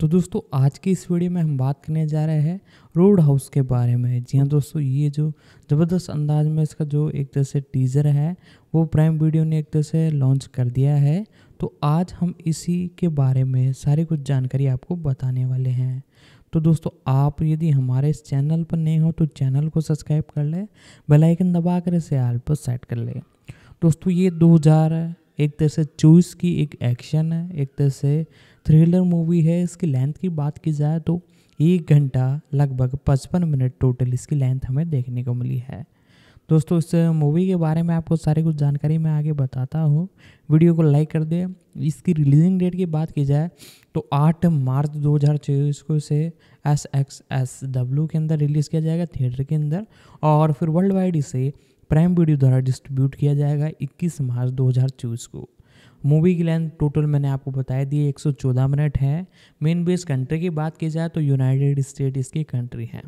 तो दोस्तों आज की इस वीडियो में हम बात करने जा रहे हैं रोड हाउस के बारे में जी हाँ दोस्तों ये जो ज़बरदस्त अंदाज में इसका जो एक तरह से टीज़र है वो प्राइम वीडियो ने एक तरह से लॉन्च कर दिया है तो आज हम इसी के बारे में सारी कुछ जानकारी आपको बताने वाले हैं तो दोस्तों आप यदि हमारे इस चैनल पर नए हो तो चैनल को सब्सक्राइब कर लें बेलाइकन दबा कर इसे आल पर सेट कर लें दोस्तों ये दो हज़ार एक तरह से चूज़ की एक एक्शन है एक तरह से थ्रिलर मूवी है इसकी लेंथ की बात की जाए तो एक घंटा लगभग पचपन मिनट टोटल इसकी लेंथ हमें देखने को मिली है दोस्तों इस मूवी के बारे में आपको सारी कुछ जानकारी मैं आगे बताता हूँ वीडियो को लाइक कर दें इसकी रिलीजिंग डेट की बात की जाए तो 8 मार्च 2024 को इसे एस एक्स एस डब्ल्यू के अंदर रिलीज़ किया जाएगा थिएटर के अंदर और फिर वर्ल्ड वाइड इसे प्राइम वीडियो द्वारा डिस्ट्रीब्यूट किया जाएगा इक्कीस मार्च चौबीस को मूवी की लेंथ टोटल मैंने आपको बताया दी 114 मिनट है मेन बेस कंट्री की बात की जाए तो यूनाइटेड स्टेट इसकी कंट्री है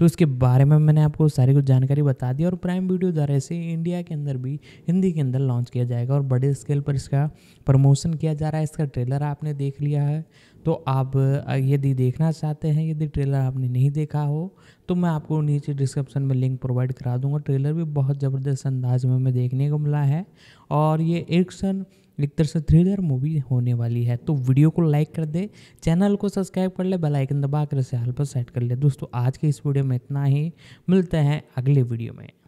तो इसके बारे में मैंने आपको सारी कुछ जानकारी बता दी और प्राइम वीडियो द्वारा इसे इंडिया के अंदर भी हिंदी के अंदर लॉन्च किया जाएगा और बड़े स्केल पर इसका प्रमोशन किया जा रहा है इसका ट्रेलर आपने देख लिया है तो आप यदि देखना चाहते हैं यदि ट्रेलर आपने नहीं देखा हो तो मैं आपको नीचे डिस्क्रिप्शन में लिंक प्रोवाइड करा दूंगा ट्रेलर भी बहुत ज़बरदस्त अंदाज में हमें देखने को मिला है और ये एक्शन एक तरह से थ्रिलर मूवी होने वाली है तो वीडियो को लाइक कर दे चैनल को सब्सक्राइब कर ले बेल आइकन दबा कर से पर सेट कर ले दोस्तों आज के इस वीडियो में इतना ही मिलते हैं अगले वीडियो में